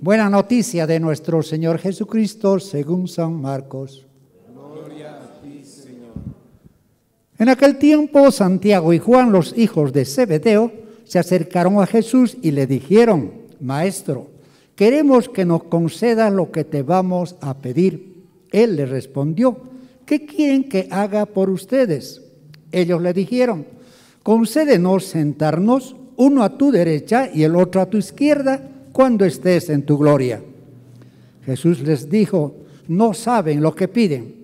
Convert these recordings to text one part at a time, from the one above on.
Buena noticia de nuestro Señor Jesucristo según San Marcos. En aquel tiempo Santiago y Juan, los hijos de Zebedeo, se acercaron a Jesús y le dijeron, Maestro, queremos que nos concedas lo que te vamos a pedir. Él le respondió, ¿qué quieren que haga por ustedes? Ellos le dijeron, concédenos sentarnos uno a tu derecha y el otro a tu izquierda, cuando estés en tu gloria. Jesús les dijo, no saben lo que piden.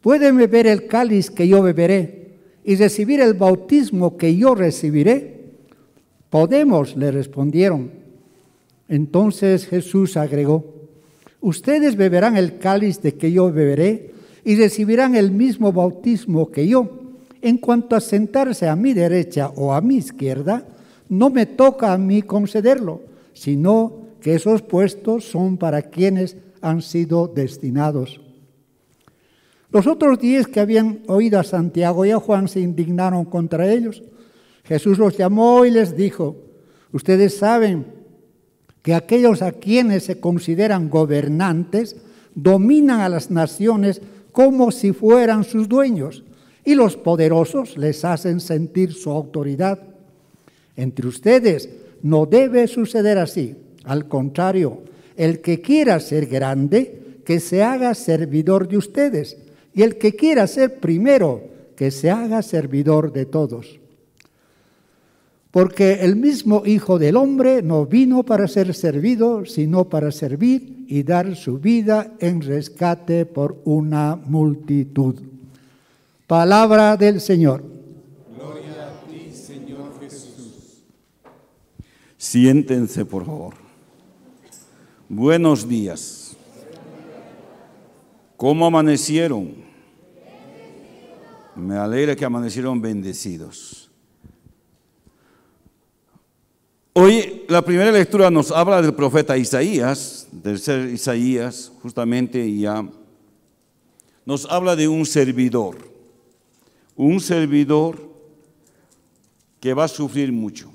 Pueden beber el cáliz que yo beberé y recibir el bautismo que yo recibiré. Podemos, le respondieron. Entonces Jesús agregó, ustedes beberán el cáliz de que yo beberé y recibirán el mismo bautismo que yo. En cuanto a sentarse a mi derecha o a mi izquierda, no me toca a mí concederlo, sino que esos puestos son para quienes han sido destinados. Los otros diez que habían oído a Santiago y a Juan se indignaron contra ellos. Jesús los llamó y les dijo, ustedes saben que aquellos a quienes se consideran gobernantes dominan a las naciones como si fueran sus dueños y los poderosos les hacen sentir su autoridad entre ustedes. No debe suceder así. Al contrario, el que quiera ser grande, que se haga servidor de ustedes. Y el que quiera ser primero, que se haga servidor de todos. Porque el mismo Hijo del Hombre no vino para ser servido, sino para servir y dar su vida en rescate por una multitud. Palabra del Señor. Siéntense, por favor. Buenos días. ¿Cómo amanecieron? Me alegra que amanecieron bendecidos. Hoy la primera lectura nos habla del profeta Isaías, del ser Isaías, justamente ya nos habla de un servidor, un servidor que va a sufrir mucho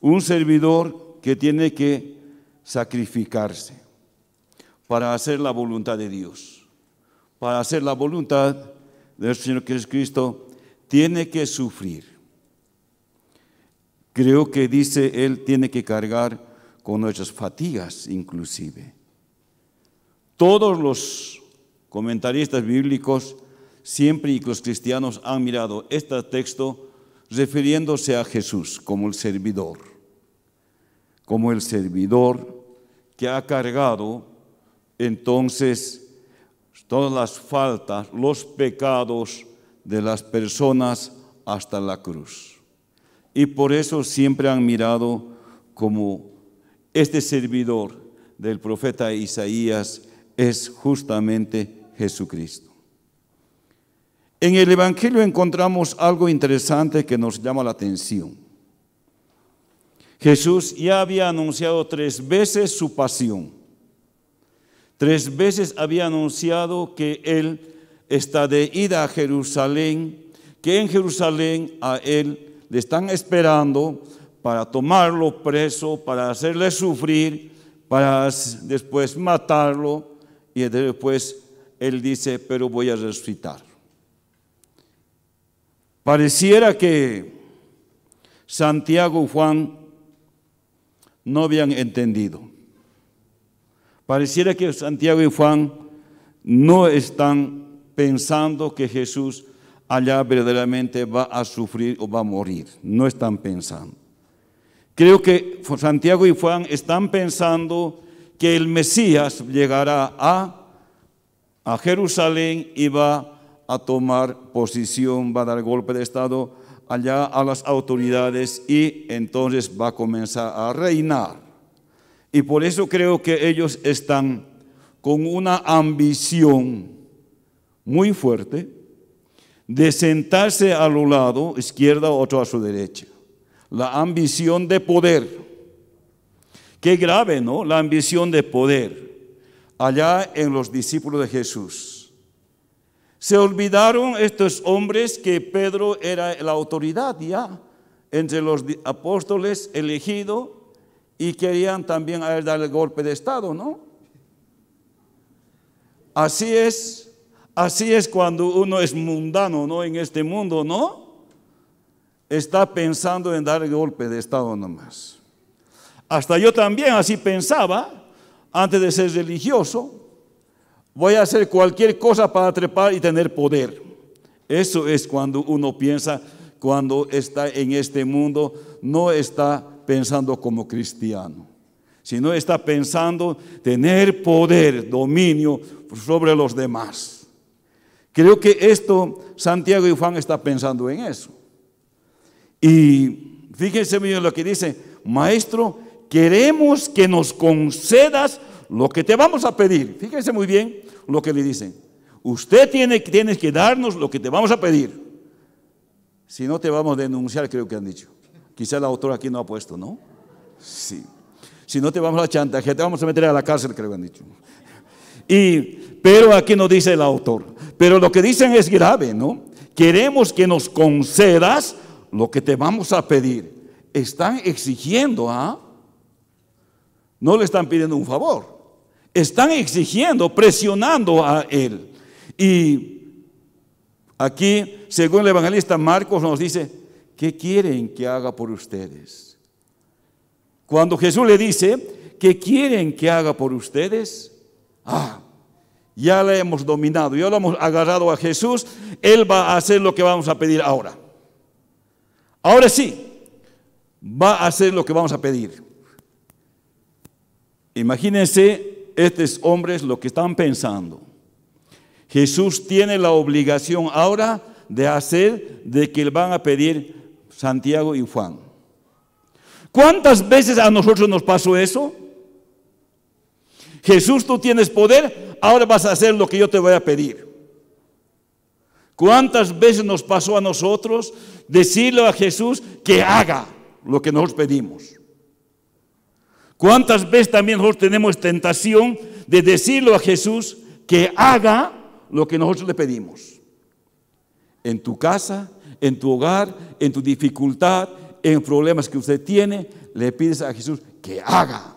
un servidor que tiene que sacrificarse para hacer la voluntad de Dios, para hacer la voluntad del Señor Jesucristo, tiene que sufrir. Creo que dice Él tiene que cargar con nuestras fatigas inclusive. Todos los comentaristas bíblicos siempre y los cristianos han mirado este texto refiriéndose a Jesús como el servidor, como el servidor que ha cargado entonces todas las faltas, los pecados de las personas hasta la cruz. Y por eso siempre han mirado como este servidor del profeta Isaías es justamente Jesucristo. En el Evangelio encontramos algo interesante que nos llama la atención. Jesús ya había anunciado tres veces su pasión. Tres veces había anunciado que Él está de ida a Jerusalén, que en Jerusalén a Él le están esperando para tomarlo preso, para hacerle sufrir, para después matarlo y después Él dice, pero voy a resucitar. Pareciera que Santiago y Juan no habían entendido. Pareciera que Santiago y Juan no están pensando que Jesús allá verdaderamente va a sufrir o va a morir. No están pensando. Creo que Santiago y Juan están pensando que el Mesías llegará a, a Jerusalén y va a a tomar posición, va a dar golpe de Estado allá a las autoridades y entonces va a comenzar a reinar. Y por eso creo que ellos están con una ambición muy fuerte de sentarse a un lado, izquierda, otro a su derecha. La ambición de poder. Qué grave, ¿no? La ambición de poder. Allá en los discípulos de Jesús se olvidaron estos hombres que Pedro era la autoridad ya entre los apóstoles elegido y querían también dar el golpe de Estado, ¿no? Así es, así es cuando uno es mundano, ¿no? En este mundo, ¿no? Está pensando en dar el golpe de Estado nomás. Hasta yo también así pensaba antes de ser religioso, voy a hacer cualquier cosa para trepar y tener poder. Eso es cuando uno piensa, cuando está en este mundo, no está pensando como cristiano, sino está pensando tener poder, dominio sobre los demás. Creo que esto Santiago y Juan está pensando en eso. Y fíjense bien lo que dice, maestro, queremos que nos concedas lo que te vamos a pedir. Fíjense muy bien, lo que le dicen. Usted tiene, tienes que darnos lo que te vamos a pedir. Si no, te vamos a denunciar, creo que han dicho. Quizá el autor aquí no ha puesto, ¿no? Sí. Si no, te vamos a chantajear, te vamos a meter a la cárcel, creo que han dicho. pero aquí no dice el autor. Pero lo que dicen es grave, ¿no? Queremos que nos concedas lo que te vamos a pedir. Están exigiendo, ¿ah? No le están pidiendo un favor están exigiendo, presionando a él. Y aquí, según el evangelista Marcos, nos dice, ¿qué quieren que haga por ustedes? Cuando Jesús le dice, ¿qué quieren que haga por ustedes? Ah, ya le hemos dominado, ya lo hemos agarrado a Jesús, Él va a hacer lo que vamos a pedir ahora. Ahora sí, va a hacer lo que vamos a pedir. Imagínense estos hombres lo que están pensando. Jesús tiene la obligación ahora de hacer de que van a pedir Santiago y Juan. ¿Cuántas veces a nosotros nos pasó eso? Jesús, tú tienes poder, ahora vas a hacer lo que yo te voy a pedir. ¿Cuántas veces nos pasó a nosotros decirle a Jesús que haga lo que nos pedimos? ¿Cuántas veces también nosotros tenemos tentación de decirle a Jesús que haga lo que nosotros le pedimos? En tu casa, en tu hogar, en tu dificultad, en problemas que usted tiene, le pides a Jesús que haga.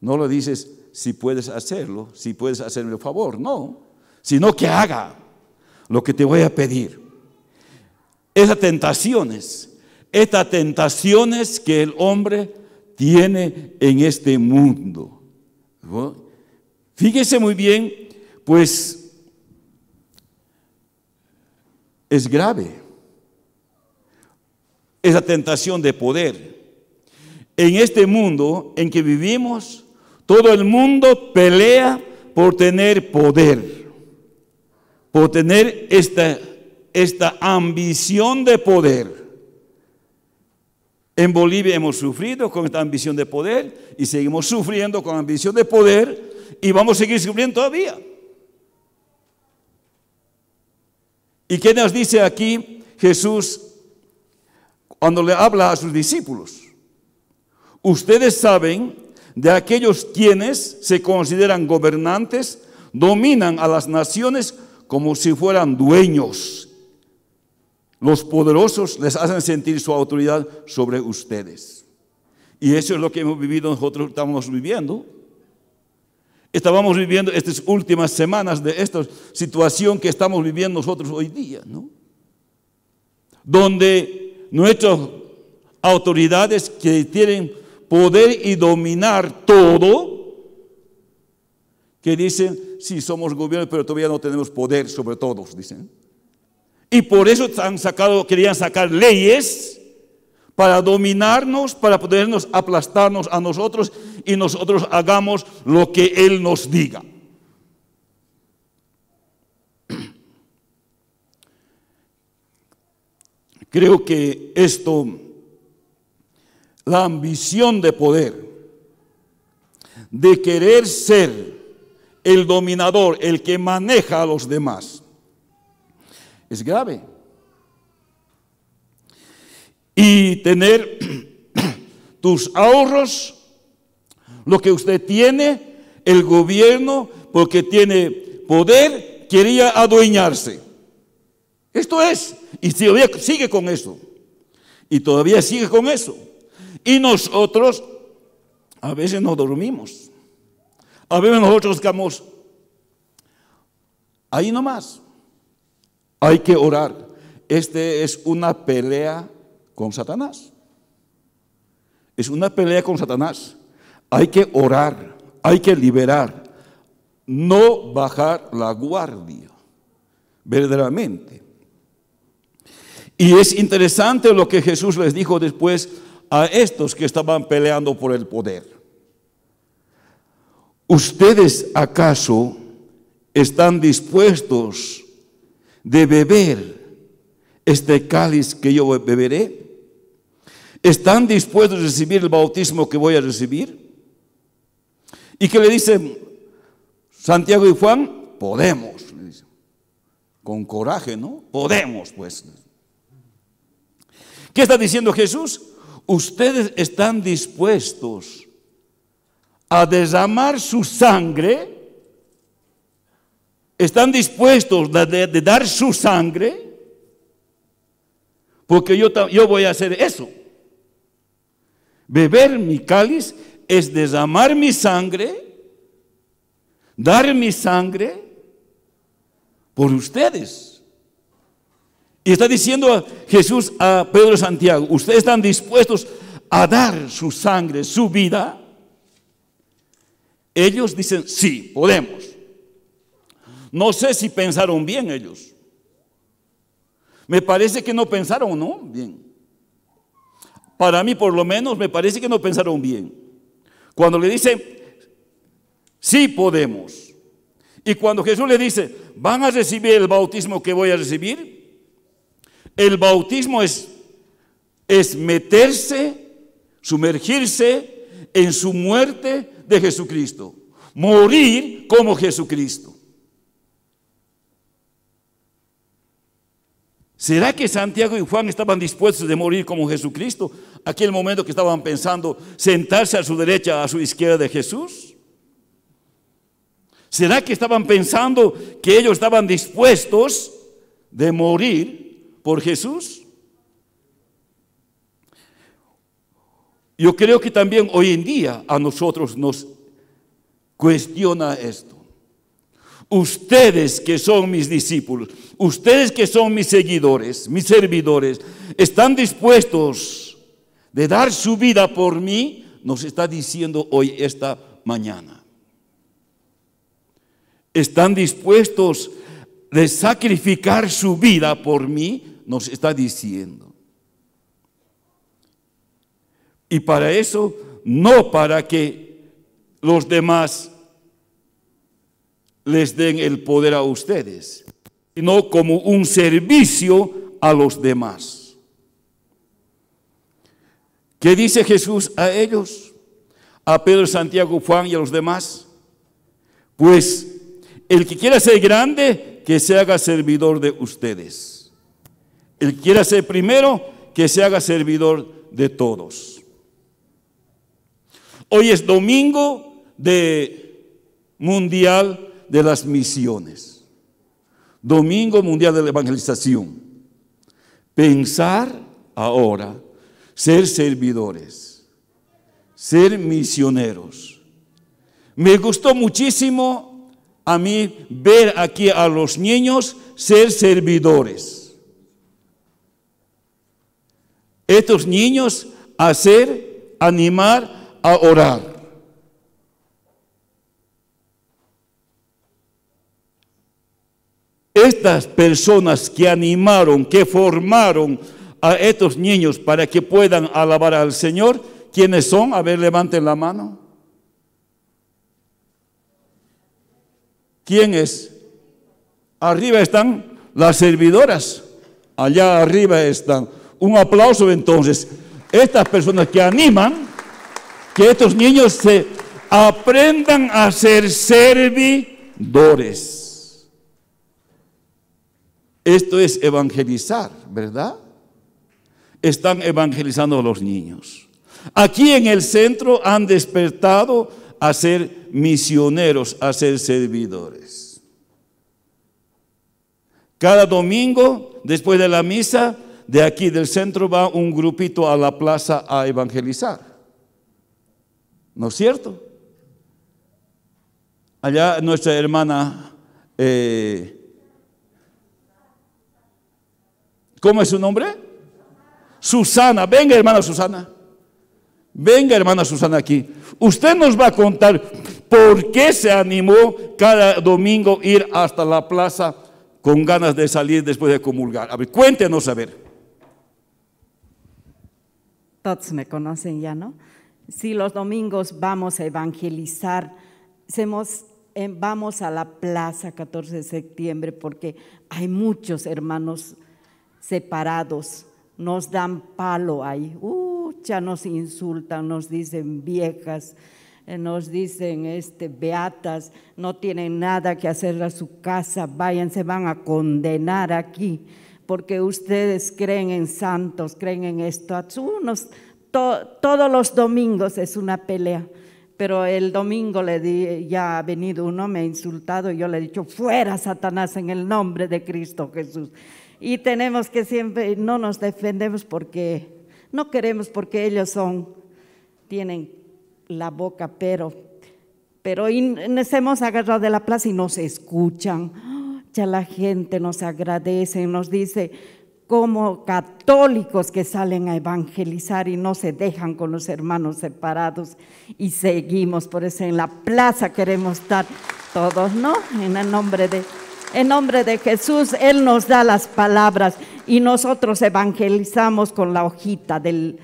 No le dices si puedes hacerlo, si puedes hacerme el favor, no, sino que haga lo que te voy a pedir. Esas tentaciones, estas tentaciones que el hombre tiene en este mundo. Fíjese muy bien, pues es grave esa tentación de poder. En este mundo en que vivimos, todo el mundo pelea por tener poder, por tener esta, esta ambición de poder. En Bolivia hemos sufrido con esta ambición de poder y seguimos sufriendo con ambición de poder y vamos a seguir sufriendo todavía. ¿Y qué nos dice aquí Jesús cuando le habla a sus discípulos? Ustedes saben de aquellos quienes se consideran gobernantes, dominan a las naciones como si fueran dueños los poderosos les hacen sentir su autoridad sobre ustedes. Y eso es lo que hemos vivido, nosotros estamos viviendo. Estábamos viviendo estas últimas semanas de esta situación que estamos viviendo nosotros hoy día, ¿no? Donde nuestras autoridades que tienen poder y dominar todo, que dicen, sí, somos gobierno, pero todavía no tenemos poder sobre todos, dicen. Y por eso han sacado, querían sacar leyes para dominarnos, para podernos aplastarnos a nosotros y nosotros hagamos lo que Él nos diga. Creo que esto, la ambición de poder, de querer ser el dominador, el que maneja a los demás, es grave. Y tener tus ahorros, lo que usted tiene, el gobierno, porque tiene poder, quería adueñarse. Esto es, y todavía sigue con eso, y todavía sigue con eso. Y nosotros a veces no dormimos, a veces nosotros estamos ahí nomás. Hay que orar. Este es una pelea con Satanás. Es una pelea con Satanás. Hay que orar, hay que liberar, no bajar la guardia, verdaderamente. Y es interesante lo que Jesús les dijo después a estos que estaban peleando por el poder. ¿Ustedes acaso están dispuestos de beber este cáliz que yo beberé? ¿Están dispuestos a recibir el bautismo que voy a recibir? ¿Y qué le dicen Santiago y Juan? Podemos, le Con coraje, ¿no? Podemos, pues. ¿Qué está diciendo Jesús? Ustedes están dispuestos a derramar su sangre están dispuestos de, dar su sangre, porque yo, yo voy a hacer eso. Beber mi cáliz es desamar mi sangre, dar mi sangre por ustedes. Y está diciendo Jesús a Pedro Santiago, ustedes están dispuestos a dar su sangre, su vida. Ellos dicen, sí, podemos. No sé si pensaron bien ellos. Me parece que no pensaron, ¿no? Bien. Para mí, por lo menos, me parece que no pensaron bien. Cuando le dice, sí podemos. Y cuando Jesús le dice, van a recibir el bautismo que voy a recibir, el bautismo es, es meterse, sumergirse en su muerte de Jesucristo. Morir como Jesucristo. ¿Será que Santiago y Juan estaban dispuestos de morir como Jesucristo? Aquel momento que estaban pensando sentarse a su derecha, a su izquierda de Jesús. ¿Será que estaban pensando que ellos estaban dispuestos de morir por Jesús? Yo creo que también hoy en día a nosotros nos cuestiona esto ustedes que son mis discípulos, ustedes que son mis seguidores, mis servidores, están dispuestos de dar su vida por mí, nos está diciendo hoy esta mañana. Están dispuestos de sacrificar su vida por mí, nos está diciendo. Y para eso, no para que los demás les den el poder a ustedes, sino como un servicio a los demás. ¿Qué dice Jesús a ellos? A Pedro, Santiago, Juan y a los demás. Pues el que quiera ser grande, que se haga servidor de ustedes. El que quiera ser primero, que se haga servidor de todos. Hoy es domingo de Mundial de las misiones. Domingo Mundial de la Evangelización. Pensar ahora, ser servidores, ser misioneros. Me gustó muchísimo a mí ver aquí a los niños ser servidores. Estos niños hacer, animar a orar. Estas personas que animaron, que formaron a estos niños para que puedan alabar al Señor, ¿quiénes son? A ver, levanten la mano. ¿Quién es? Arriba están las servidoras. Allá arriba están. Un aplauso entonces. Estas personas que animan que estos niños se aprendan a ser servidores. Esto es evangelizar, ¿verdad? Están evangelizando a los niños. Aquí en el centro han despertado a ser misioneros, a ser servidores. Cada domingo, después de la misa, de aquí del centro va un grupito a la plaza a evangelizar. ¿No es cierto? Allá nuestra hermana eh, ¿Cómo es su nombre? Susana. Venga, hermana Susana. Venga, hermana Susana, aquí. Usted nos va a contar por qué se animó cada domingo ir hasta la plaza con ganas de salir después de comulgar. A ver, cuéntenos a ver. Todos me conocen ya, ¿no? Si los domingos vamos a evangelizar, eh, vamos a la plaza 14 de septiembre porque hay muchos hermanos separados, nos dan palo ahí, uh, ya nos insultan, nos dicen viejas, eh, nos dicen este, beatas, no tienen nada que hacer a su casa, vayan, se van a condenar aquí, porque ustedes creen en santos, creen en esto. Unos, todos los domingos es una pelea, pero el domingo le di, ya ha venido uno, me ha insultado, y yo le he dicho, fuera Satanás en el nombre de Cristo Jesús y tenemos que siempre, no nos defendemos porque no queremos porque ellos son, tienen la boca, pero, pero nos hemos agarrado de la plaza y nos escuchan. Ya la gente nos agradece, nos dice como católicos que salen a evangelizar y no se dejan con los hermanos separados y seguimos, por eso en la plaza queremos estar todos, ¿no? En el nombre de en nombre de Jesús, Él nos da las palabras y nosotros evangelizamos con la hojita del,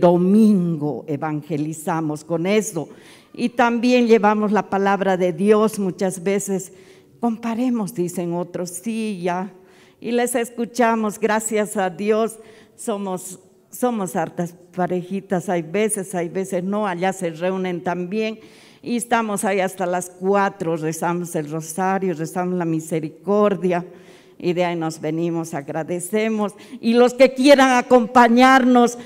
domingo, evangelizamos con eso. Y también llevamos la palabra de Dios muchas veces. Comparemos, dicen otros, sí, ya. Y les escuchamos, gracias a Dios, somos, somos hartas parejitas, hay veces, hay veces no, allá se reúnen también y estamos ahí hasta las cuatro, rezamos el rosario, rezamos la misericordia y de ahí nos venimos, agradecemos. Y los que quieran acompañarnos,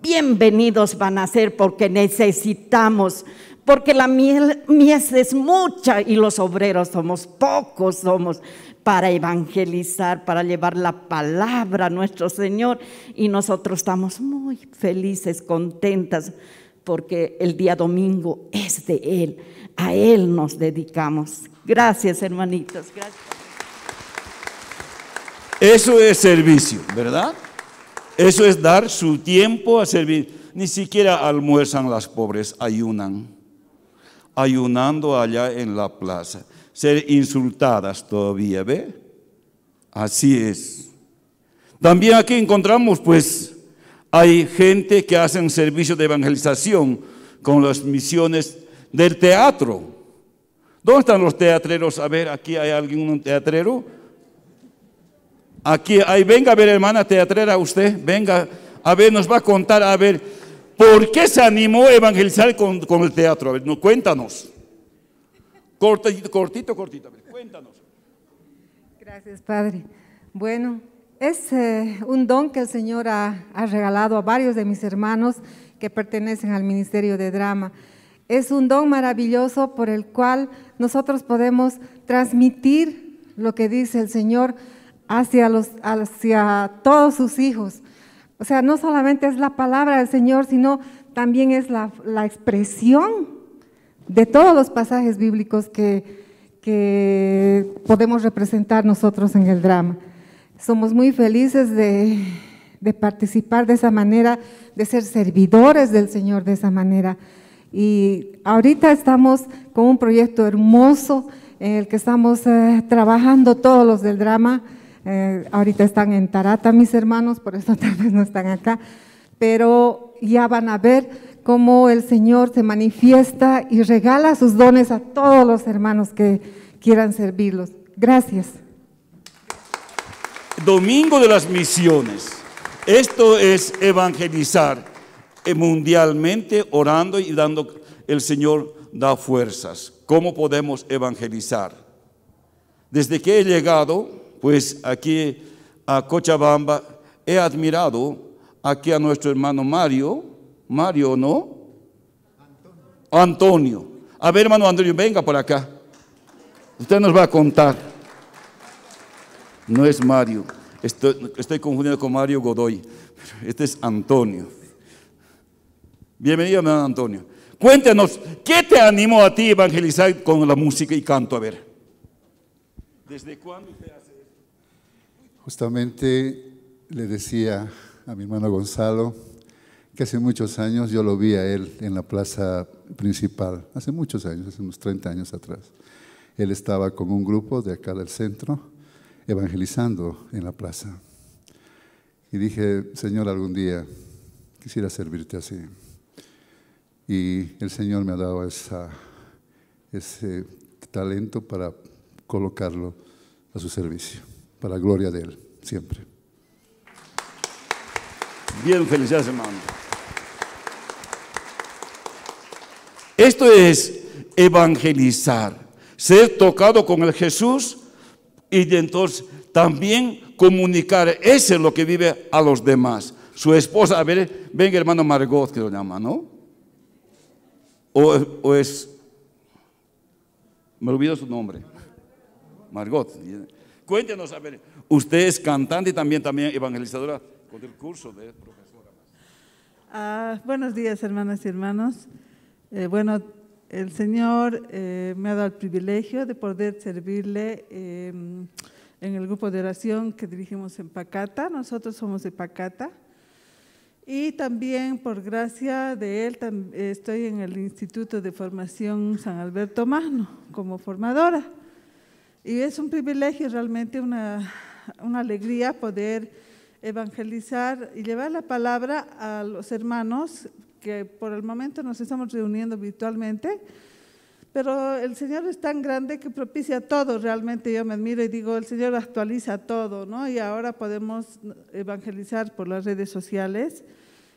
bienvenidos van a ser porque necesitamos, porque la miel, mies es mucha y los obreros somos pocos, somos para evangelizar, para llevar la palabra a nuestro Señor. Y nosotros estamos muy felices, contentas porque el día domingo es de Él. A Él nos dedicamos. Gracias, hermanitos. Gracias. Eso es servicio, ¿verdad? Eso es dar su tiempo a servir. Ni siquiera almuerzan las pobres, ayunan. Ayunando allá en la plaza. Ser insultadas todavía, ¿ve? Así es. También aquí encontramos, pues, hay gente que hace un servicio de evangelización con las misiones del teatro. ¿Dónde están los teatreros? A ver, aquí hay alguien, un teatrero. Aquí hay, venga a ver, hermana teatrera, usted, venga, a ver, nos va a contar, a ver, ¿por qué se animó a evangelizar con, el teatro? A ver, no, cuéntanos. Cortito, cortito, cortito, a ver, cuéntanos. Gracias, Padre. Bueno, es eh, un don que el Señor ha, regalado a varios de mis hermanos que pertenecen al Ministerio de Drama. Es un don maravilloso por el cual nosotros podemos transmitir lo que dice el Señor hacia, los, hacia todos sus hijos. O sea, no solamente es la palabra del Señor, sino también es la, expresión de todos los pasajes bíblicos que podemos representar nosotros en el drama. Somos muy felices de, participar de esa manera, de ser servidores del Señor de esa manera. Y ahorita estamos con un proyecto hermoso en el que estamos eh, trabajando todos los del drama. Eh, ahorita están en Tarata mis hermanos, por eso tal vez no están acá, pero ya van a ver cómo el Señor se manifiesta y regala sus dones a todos los hermanos que quieran servirlos. Gracias. Domingo de las Misiones. Esto es evangelizar mundialmente, orando y dando, el Señor da fuerzas. ¿Cómo podemos evangelizar? Desde que he llegado, pues aquí a Cochabamba, he admirado aquí a nuestro hermano Mario, Mario, ¿no? Antonio. Antonio. A ver, hermano Antonio, venga por acá. Usted nos va a contar. No es Mario. Estoy, confundido con Mario Godoy. Este es Antonio. Bienvenido, hermano Antonio. Cuéntanos, ¿qué te animó a ti evangelizar con la música y canto? A ver. ¿Desde cuándo te hace Justamente le decía a mi hermano Gonzalo que hace muchos años yo lo vi a él en la plaza principal, hace muchos años, hace unos 30 años atrás. Él estaba con un grupo de acá del centro evangelizando en la plaza. Y dije, Señor, algún día quisiera servirte así. Y el Señor me ha dado ese talento para colocarlo a su servicio, para la gloria de Él, siempre. Bien, felicidades, hermano. Esto es evangelizar, ser tocado con el Jesús y entonces también comunicar eso es lo que vive a los demás. Su esposa, a ver, venga hermano Margot que lo llama, ¿no? O, es, me olvido su nombre, Margot. Cuéntenos, a ver, usted es cantante y también, también evangelizadora con el curso de profesora. Ah, buenos días hermanas y hermanos. Eh, bueno, el Señor eh, me ha dado el privilegio de poder servirle eh, en el grupo de oración que dirigimos en Pacata. Nosotros somos de Pacata. Y también, por gracia de Él, estoy en el Instituto de Formación San Alberto Magno como formadora. Y es un privilegio, realmente una, una alegría poder evangelizar y llevar la palabra a los hermanos que por el momento nos estamos reuniendo virtualmente, pero el Señor es tan grande que propicia todo, realmente yo me admiro y digo, el Señor actualiza todo, ¿no? Y ahora podemos evangelizar por las redes sociales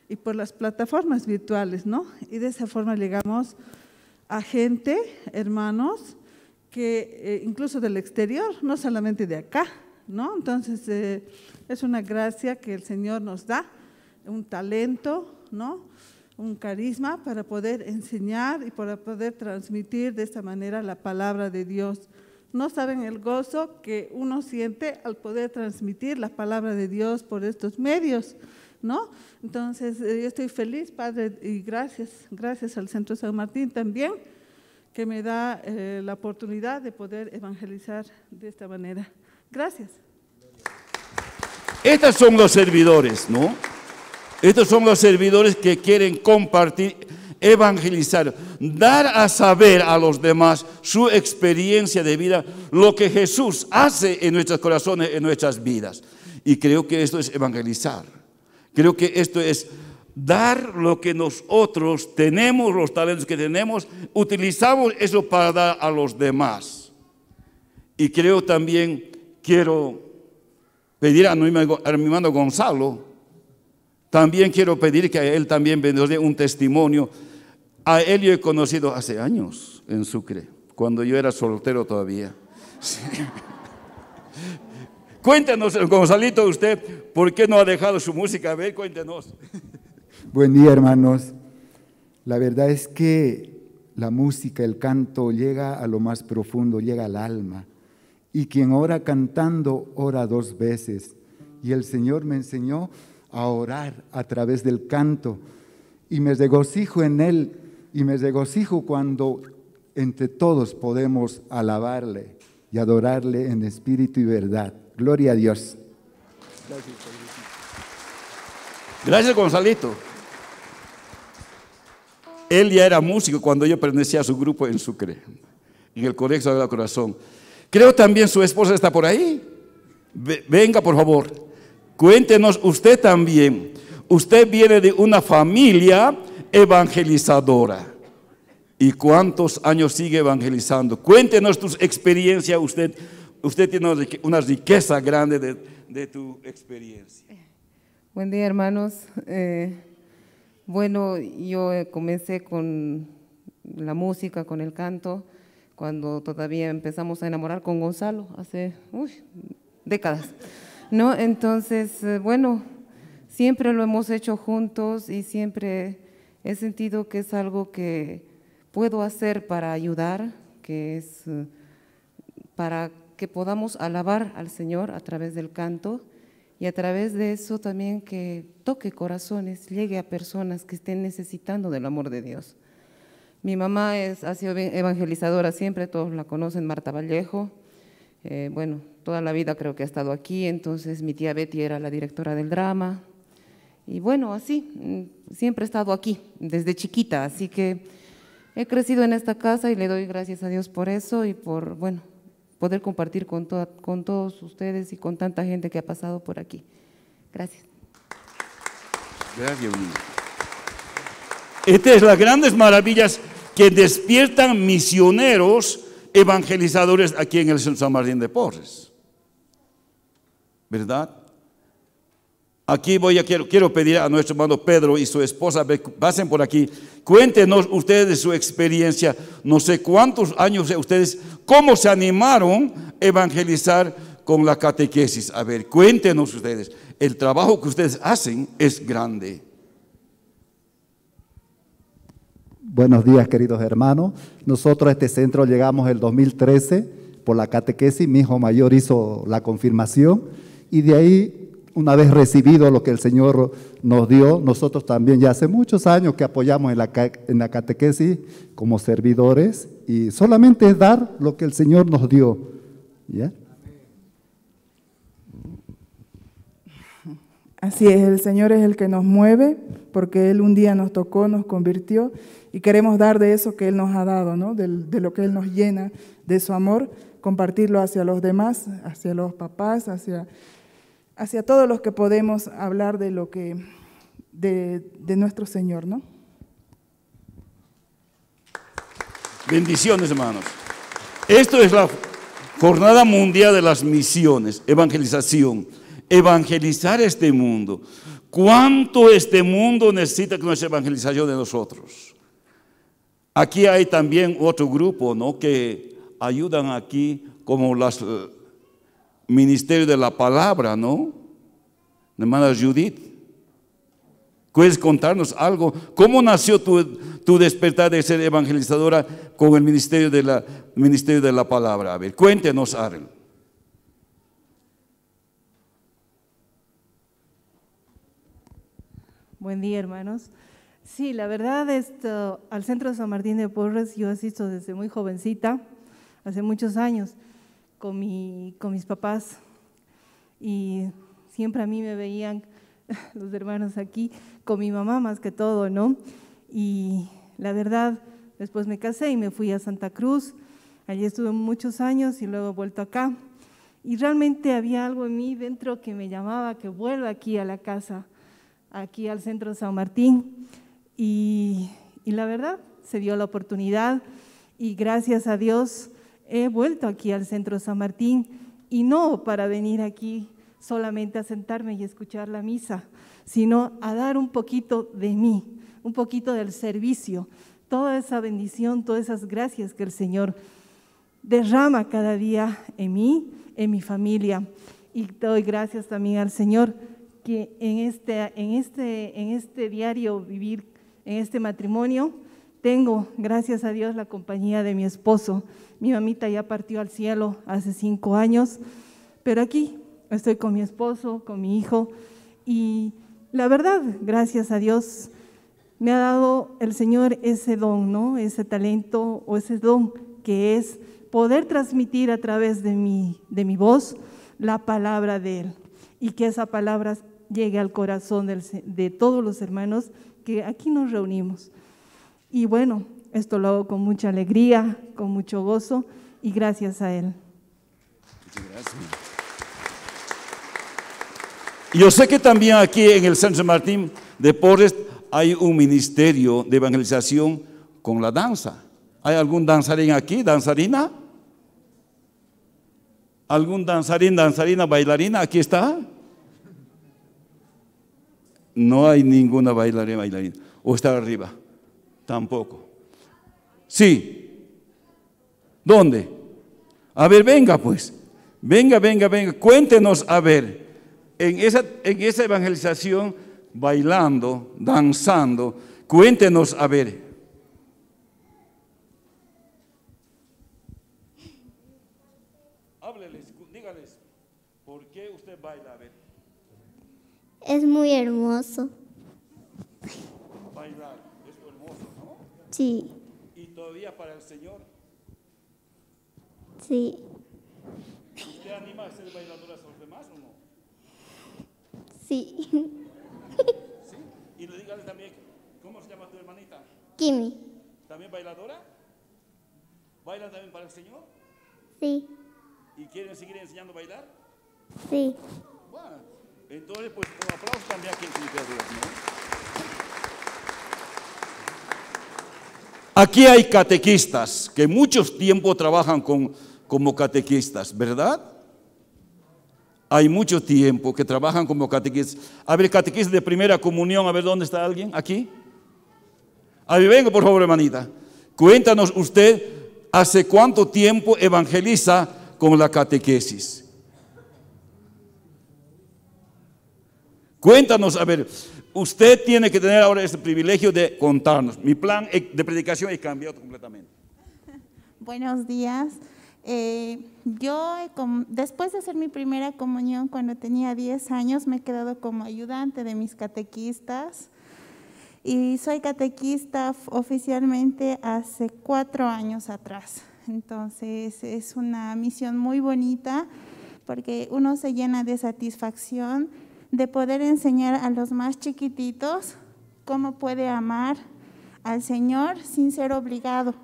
y por las plataformas virtuales, ¿no? Y de esa forma llegamos a gente, hermanos, que eh, incluso del exterior, no solamente de acá, ¿no? Entonces, eh, es una gracia que el Señor nos da, un talento, ¿no? un carisma para poder enseñar y para poder transmitir de esta manera la palabra de Dios. No saben el gozo que uno siente al poder transmitir la palabra de Dios por estos medios, ¿no? Entonces, eh, yo estoy feliz, Padre, y gracias, gracias al Centro San Martín también, que me da eh, la oportunidad de poder evangelizar de esta manera. Gracias. Estos son los servidores, ¿no? Estos son los servidores que quieren compartir, evangelizar, dar a saber a los demás su experiencia de vida, lo que Jesús hace en nuestros corazones, en nuestras vidas. Y creo que esto es evangelizar. Creo que esto es dar lo que nosotros tenemos, los talentos que tenemos, utilizamos eso para dar a los demás. Y creo también, quiero pedir a mi hermano Gonzalo, también quiero pedir que a él también nos dé un testimonio. A él yo he conocido hace años en Sucre, cuando yo era soltero todavía. cuéntanos Cuéntenos, Gonzalito, usted, ¿por qué no ha dejado su música? A ver, cuéntenos. Buen día, hermanos. La verdad es que la música, el canto, llega a lo más profundo, llega al alma. Y quien ora cantando, ora dos veces. Y el Señor me enseñó a orar a través del canto. Y me regocijo en Él y me regocijo cuando entre todos podemos alabarle y adorarle en espíritu y verdad. Gloria a Dios. Gracias, Gonzalito. Él ya era músico cuando yo pertenecía a su grupo en Sucre, en el de la Corazón. Creo también su esposa está por ahí. Venga, por favor. Cuéntenos usted también. Usted viene de una familia evangelizadora. ¿Y cuántos años sigue evangelizando? Cuéntenos tus experiencias. Usted, usted tiene una riqueza grande de, tu experiencia. Buen día, hermanos. Eh, bueno, yo eh, comencé con la música, con el canto, cuando todavía empezamos a enamorar con Gonzalo, hace décadas. ¿no? Entonces, eh, bueno, siempre lo hemos hecho juntos y siempre he sentido que es algo que puedo hacer para ayudar, que es eh, para que podamos alabar al Señor a través del canto y a través de eso también que toque corazones, llegue a personas que estén necesitando del amor de Dios. Mi mamá es, ha sido evangelizadora siempre, todos la conocen, Marta Vallejo. Eh, bueno, toda la vida creo que ha estado aquí, entonces mi tía Betty era la directora del drama. Y bueno, así, mm, siempre he estado aquí, desde chiquita, así que he crecido en esta casa y le doy gracias a Dios por eso y por, bueno, poder compartir con, con todos ustedes y con tanta gente que ha pasado por aquí. Gracias. Gracias, Estas es las grandes maravillas que despiertan misioneros evangelizadores aquí en el San Martín de Porres. ¿Verdad? Aquí voy a quiero, quiero pedir a nuestro hermano Pedro y su esposa, pasen por aquí, cuéntenos ustedes su experiencia, no sé cuántos años ustedes, cómo se animaron a evangelizar con la catequesis. A ver, cuéntenos ustedes, el trabajo que ustedes hacen es grande. Buenos días, queridos hermanos. Nosotros a este centro llegamos el 2013 por la catequesis. Mi hijo mayor hizo la confirmación y de ahí, una vez recibido lo que el Señor nos dio, nosotros también ya hace muchos años que apoyamos en la, en la catequesis como servidores y solamente es dar lo que el Señor nos dio. ¿ya? Así es, el Señor es el que nos mueve, porque Él un día nos tocó, nos convirtió, y queremos dar de eso que Él nos ha dado, ¿no? de, lo que Él nos llena, de su amor, compartirlo hacia los demás, hacia los papás, hacia, hacia todos los que podemos hablar de lo que, de, de nuestro Señor, ¿no? Bendiciones, hermanos. Esto es la Jornada Mundial de las Misiones, Evangelización evangelizar este mundo. ¿Cuánto este mundo necesita que nos evangelización de nosotros? Aquí hay también otro grupo, ¿no? Que ayudan aquí como los eh, Ministerio de la palabra, ¿no? La hermana Judith, ¿puedes contarnos algo? ¿Cómo nació tu, despertar de ser evangelizadora con el ministerio de la, ministerio de la palabra? A ver, cuéntenos, algo. Buen día, hermanos. Sí, la verdad, esto, al Centro de San Martín de Porres yo asisto desde muy jovencita, hace muchos años, con, con mis papás. Y siempre a mí me veían los hermanos aquí, con mi mamá más que todo, ¿no? Y la verdad, después me casé y me fui a Santa Cruz. Allí estuve muchos años y luego he vuelto acá. Y realmente había algo en mí dentro que me llamaba que vuelva aquí a la casa aquí al Centro San Martín y, la verdad se dio la oportunidad y gracias a Dios he vuelto aquí al Centro San Martín y no para venir aquí solamente a sentarme y escuchar la misa, sino a dar un poquito de mí, un poquito del servicio, toda esa bendición, todas esas gracias que el Señor derrama cada día en mí, en mi familia. Y doy gracias también al Señor en este, en este, en este diario vivir, en este matrimonio, tengo, gracias a Dios, la compañía de mi esposo. Mi mamita ya partió al cielo hace cinco años, pero aquí estoy con mi esposo, con mi hijo, y la verdad, gracias a Dios, me ha dado el Señor ese don, ¿no? Ese talento o ese don que es poder transmitir a través de mi, de mi voz la palabra de Él y que esa palabra llegue al corazón de todos los hermanos que aquí nos reunimos. Y bueno, esto lo hago con mucha alegría, con mucho gozo y gracias a Él. Yo sé que también aquí en el San Martín de Porres hay un ministerio de evangelización con la danza. ¿Hay algún danzarín aquí, danzarina? ¿Algún danzarín, danzarina, bailarina? Aquí está. No hay ninguna bailarina, bailarina. O estar arriba. Tampoco. Sí. ¿Dónde? A ver, venga pues. Venga, venga, venga. Cuéntenos, a ver. En esa, en esa evangelización, bailando, danzando, cuéntenos, a ver. Es muy hermoso. Bailar es hermoso, ¿no? Sí. ¿Y todavía para el Señor? Sí. ¿Usted anima a ser bailadora a los demás o no? Sí. ¿Sí? Y le dígale también, ¿cómo se llama tu hermanita? Kimi. ¿También bailadora? ¿Baila también para el Señor? Sí. ¿Y quieren seguir enseñando a bailar? Sí. Bueno. Entonces, pues también Aquí hay catequistas que muchos tiempo trabajan con, como catequistas, ¿verdad? Hay mucho tiempo que trabajan como catequistas. A ver, catequistas de primera comunión, a ver dónde está alguien, aquí. A ver, venga por favor, hermanita. Cuéntanos usted, ¿hace cuánto tiempo evangeliza con la catequesis? Cuéntanos, a ver, usted tiene que tener ahora este privilegio de contarnos. Mi plan e-, de predicación ha cambiado completamente. Buenos días. Eh, yo, eh, después de hacer mi primera comunión cuando tenía 10 años, me he quedado como ayudante de mis catequistas y soy catequista oficialmente hace cuatro años atrás. Entonces es una misión muy bonita porque uno se llena de satisfacción de poder enseñar a los más chiquititos cómo puede amar al Señor sin ser obligado,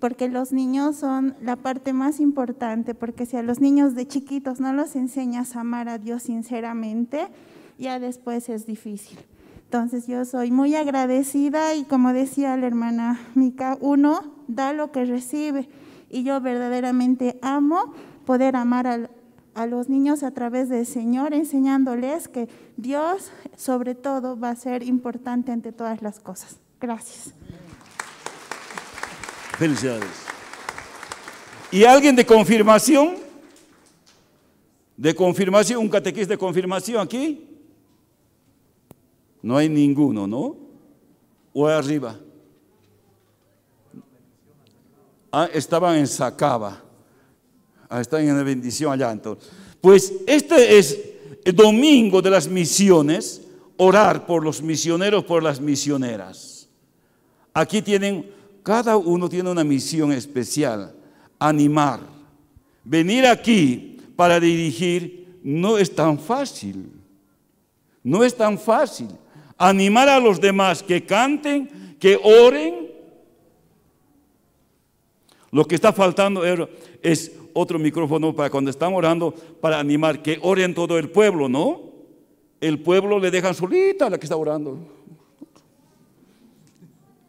porque los niños son la parte más importante, porque si a los niños de chiquitos no los enseñas a amar a Dios sinceramente, ya después es difícil. Entonces yo soy muy agradecida y como decía la hermana Mica, uno da lo que recibe y yo verdaderamente amo poder amar a los niños a través del Señor, enseñándoles que Dios sobre todo va a ser importante ante todas las cosas. Gracias. Felicidades. ¿Y alguien de confirmación? ¿De confirmación? ¿Un catequista de confirmación aquí? No hay ninguno, ¿no? ¿O arriba? Ah, estaban en Sacaba. Ah, están en la bendición allá entonces. Pues este es el domingo de las misiones, orar por los misioneros, por las misioneras. Aquí tienen, cada uno tiene una misión especial, animar. Venir aquí para dirigir no es tan fácil, no es tan fácil. Animar a los demás que canten, que oren. Lo que está faltando es otro micrófono para cuando están orando, para animar, que oren todo el pueblo, ¿no? El pueblo le dejan solita a la que está orando.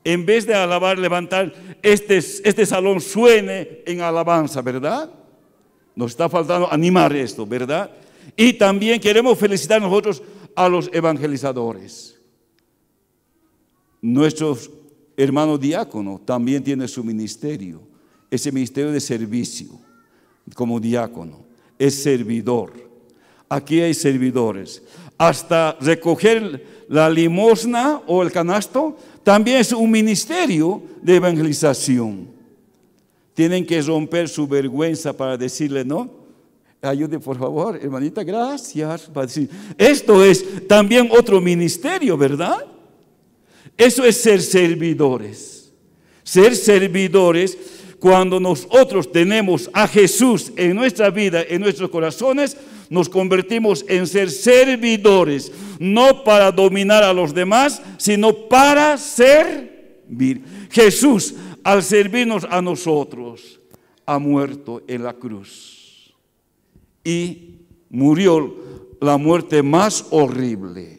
En vez de alabar, levantar, este, este salón suene en alabanza, ¿verdad? Nos está faltando animar esto, ¿verdad? Y también queremos felicitar nosotros a los evangelizadores. Nuestros hermanos diáconos también tienen su ministerio, ese ministerio de servicio como diácono, es servidor. Aquí hay servidores. Hasta recoger la limosna o el canasto, también es un ministerio de evangelización. Tienen que romper su vergüenza para decirle, no, ayude por favor, hermanita, gracias. Esto es también otro ministerio, ¿verdad? Eso es ser servidores. Ser servidores cuando nosotros tenemos a Jesús en nuestra vida, en nuestros corazones, nos convertimos en ser servidores, no para dominar a los demás, sino para servir. Jesús, al servirnos a nosotros, ha muerto en la cruz y murió la muerte más horrible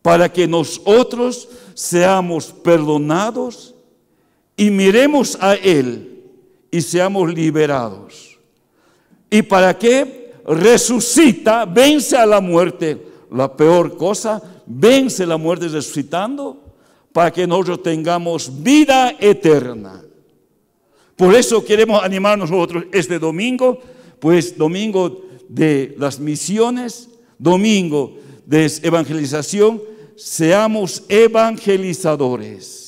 para que nosotros seamos perdonados y miremos a Él y seamos liberados. ¿Y para qué? Resucita, vence a la muerte. La peor cosa, vence la muerte resucitando para que nosotros tengamos vida eterna. Por eso queremos animarnos nosotros este domingo, pues domingo de las misiones, domingo de evangelización, seamos evangelizadores.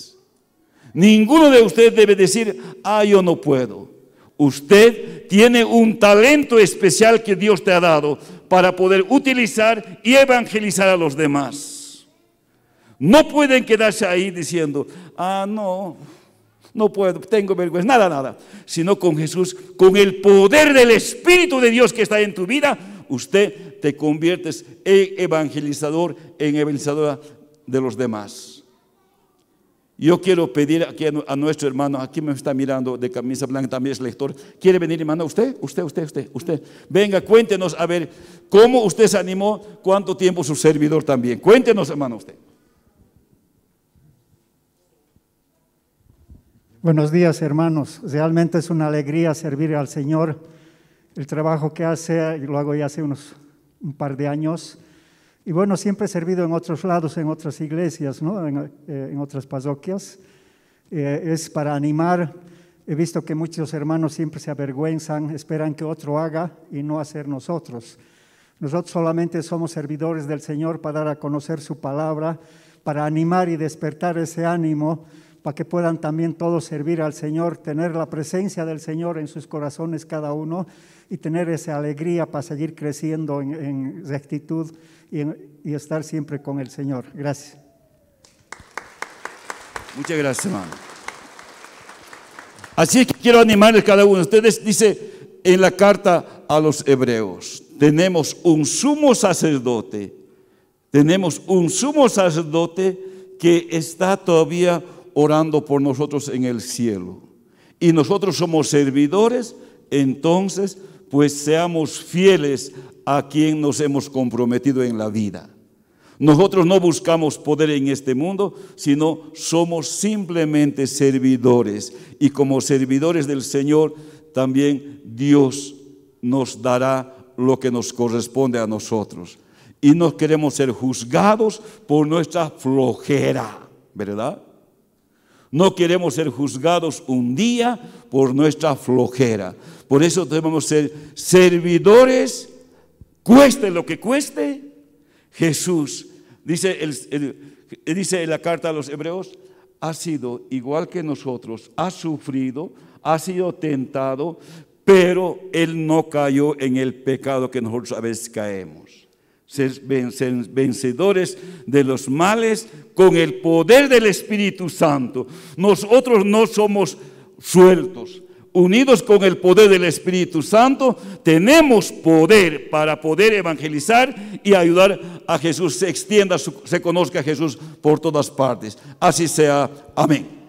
Ninguno de ustedes debe decir, ah, yo no puedo. Usted tiene un talento especial que Dios te ha dado para poder utilizar y evangelizar a los demás. No pueden quedarse ahí diciendo, ah, no, no puedo, tengo vergüenza, nada, nada. Sino con Jesús, con el poder del Espíritu de Dios que está en tu vida, usted te conviertes en evangelizador, en evangelizadora de los demás. Yo quiero pedir aquí a nuestro hermano, aquí me está mirando de camisa blanca, también es lector. ¿Quiere venir, hermano? ¿Usted? ¿Usted? ¿Usted? ¿Usted? ¿Usted? Venga, cuéntenos a ver cómo usted se animó, cuánto tiempo su servidor también. Cuéntenos, hermano, usted. Buenos días, hermanos. Realmente es una alegría servir al Señor. El trabajo que hace, lo hago ya hace unos un par de años y bueno, siempre he servido en otros lados, en otras iglesias, ¿no? en, eh, otras parroquias. Eh, es para animar. He visto que muchos hermanos siempre se avergüenzan, esperan que otro haga y no hacer nosotros. Nosotros solamente somos servidores del Señor para dar a conocer su palabra, para animar y despertar ese ánimo, para que puedan también todos servir al Señor, tener la presencia del Señor en sus corazones cada uno y tener esa alegría para seguir creciendo en, en rectitud y, estar siempre con el Señor. Gracias. Muchas gracias, hermano. Así es que quiero animarles cada uno de ustedes. Dice en la carta a los hebreos, tenemos un sumo sacerdote, tenemos un sumo sacerdote que está todavía orando por nosotros en el cielo. Y nosotros somos servidores, entonces pues seamos fieles a quien nos hemos comprometido en la vida. Nosotros no buscamos poder en este mundo, sino somos simplemente servidores. Y como servidores del Señor, también Dios nos dará lo que nos corresponde a nosotros. Y no queremos ser juzgados por nuestra flojera, ¿verdad? No queremos ser juzgados un día por nuestra flojera. Por eso debemos ser servidores, cueste lo que cueste. Jesús, dice, dice en la carta a los hebreos, ha sido igual que nosotros, ha sufrido, ha sido tentado, pero él no cayó en el pecado que nosotros a veces caemos ser vencedores de los males con el poder del Espíritu Santo. Nosotros no somos sueltos. Unidos con el poder del Espíritu Santo, tenemos poder para poder evangelizar y ayudar a Jesús, se extienda, se conozca a Jesús por todas partes. Así sea. Amén.